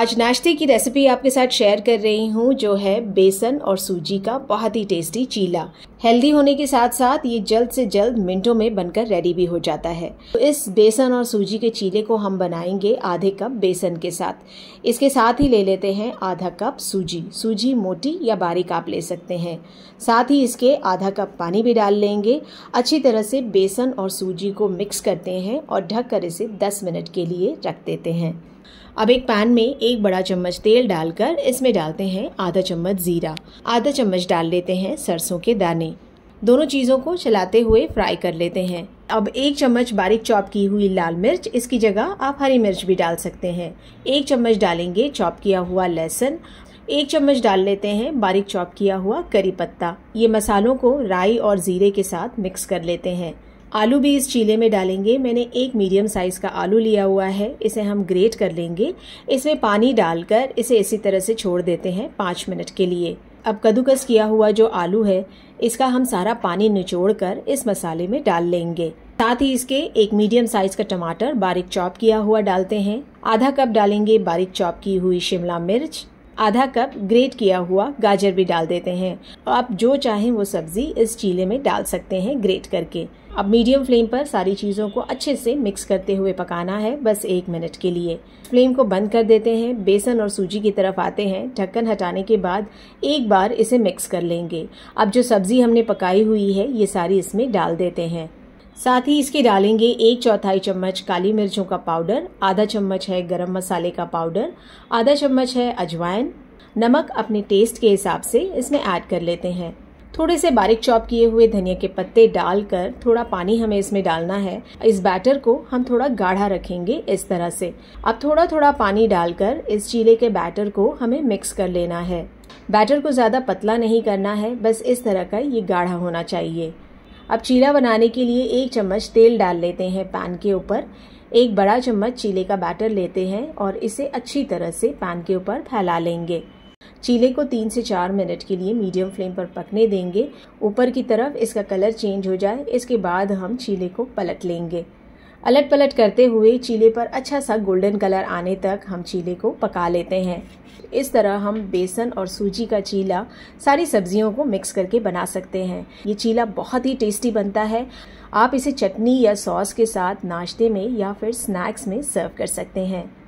आज नाश्ते की रेसिपी आपके साथ शेयर कर रही हूँ जो है बेसन और सूजी का बहुत ही टेस्टी चीला हेल्दी होने के साथ साथ ये जल्द से जल्द मिनटों में बनकर रेडी भी हो जाता है तो इस बेसन और सूजी के चीले को हम बनाएंगे आधे कप बेसन के साथ इसके साथ ही ले लेते हैं आधा कप सूजी सूजी मोटी या बारीक आप ले सकते हैं साथ ही इसके आधा कप पानी भी डाल लेंगे अच्छी तरह से बेसन और सूजी को मिक्स करते हैं और ढक कर इसे दस मिनट के लिए रख देते हैं अब एक पैन में एक बड़ा चम्मच तेल डालकर इसमें डालते हैं आधा चम्मच ज़ीरा आधा चम्मच डाल लेते हैं सरसों के दाने दोनों चीज़ों को चलाते हुए फ्राई कर लेते हैं अब एक चम्मच बारीक चॉप की हुई लाल मिर्च इसकी जगह आप हरी मिर्च भी डाल सकते हैं एक चम्मच डालेंगे चॉप किया हुआ लहसुन एक चम्मच डाल लेते हैं बारीक चॉप किया हुआ करी पत्ता ये मसालों को राई और ज़ीरे के साथ मिक्स कर लेते हैं आलू भी इस चीले में डालेंगे मैंने एक मीडियम साइज़ का आलू लिया हुआ है इसे हम ग्रेट कर लेंगे इसमें पानी डालकर इसे इसी तरह से छोड़ देते हैं पाँच मिनट के लिए अब कद्दूकस किया हुआ जो आलू है इसका हम सारा पानी निचोड़ कर इस मसाले में डाल लेंगे साथ ही इसके एक मीडियम साइज का टमाटर बारीक चॉप किया हुआ डालते हैं आधा कप डालेंगे बारीक चॉप की हुई शिमला मिर्च आधा कप ग्रेट किया हुआ गाजर भी डाल देते हैं आप जो चाहें वो सब्ज़ी इस चीले में डाल सकते हैं ग्रेट करके अब मीडियम फ्लेम पर सारी चीज़ों को अच्छे से मिक्स करते हुए पकाना है बस एक मिनट के लिए फ्लेम को बंद कर देते हैं बेसन और सूजी की तरफ आते हैं ढक्कन हटाने के बाद एक बार इसे मिक्स कर लेंगे अब जो सब्ज़ी हमने पकाई हुई है ये सारी इसमें डाल देते हैं साथ ही इसके डालेंगे एक चौथाई चम्मच काली मिर्चों का पाउडर आधा चम्मच है गरम मसाले का पाउडर आधा चम्मच है अजवाइन नमक अपने टेस्ट के हिसाब से इसमें ऐड कर लेते हैं थोड़े से बारीक चॉप किए हुए धनिया के पत्ते डालकर थोड़ा पानी हमें इसमें डालना है इस बैटर को हम थोड़ा गाढ़ा रखेंगे इस तरह से अब थोड़ा थोड़ा पानी डालकर इस चीले के बैटर को हमें मिक्स कर लेना है बैटर को ज़्यादा पतला नहीं करना है बस इस तरह का ये गाढ़ा होना चाहिए अब चीला बनाने के लिए एक चम्मच तेल डाल लेते हैं पैन के ऊपर एक बड़ा चम्मच चीले का बैटर लेते हैं और इसे अच्छी तरह से पैन के ऊपर फैला लेंगे चीले को तीन से चार मिनट के लिए मीडियम फ्लेम पर पकने देंगे ऊपर की तरफ इसका कलर चेंज हो जाए इसके बाद हम चीले को पलट लेंगे अलट पलट करते हुए चीले पर अच्छा सा गोल्डन कलर आने तक हम चीले को पका लेते हैं इस तरह हम बेसन और सूजी का चीला सारी सब्जियों को मिक्स करके बना सकते हैं ये चीला बहुत ही टेस्टी बनता है आप इसे चटनी या सॉस के साथ नाश्ते में या फिर स्नैक्स में सर्व कर सकते हैं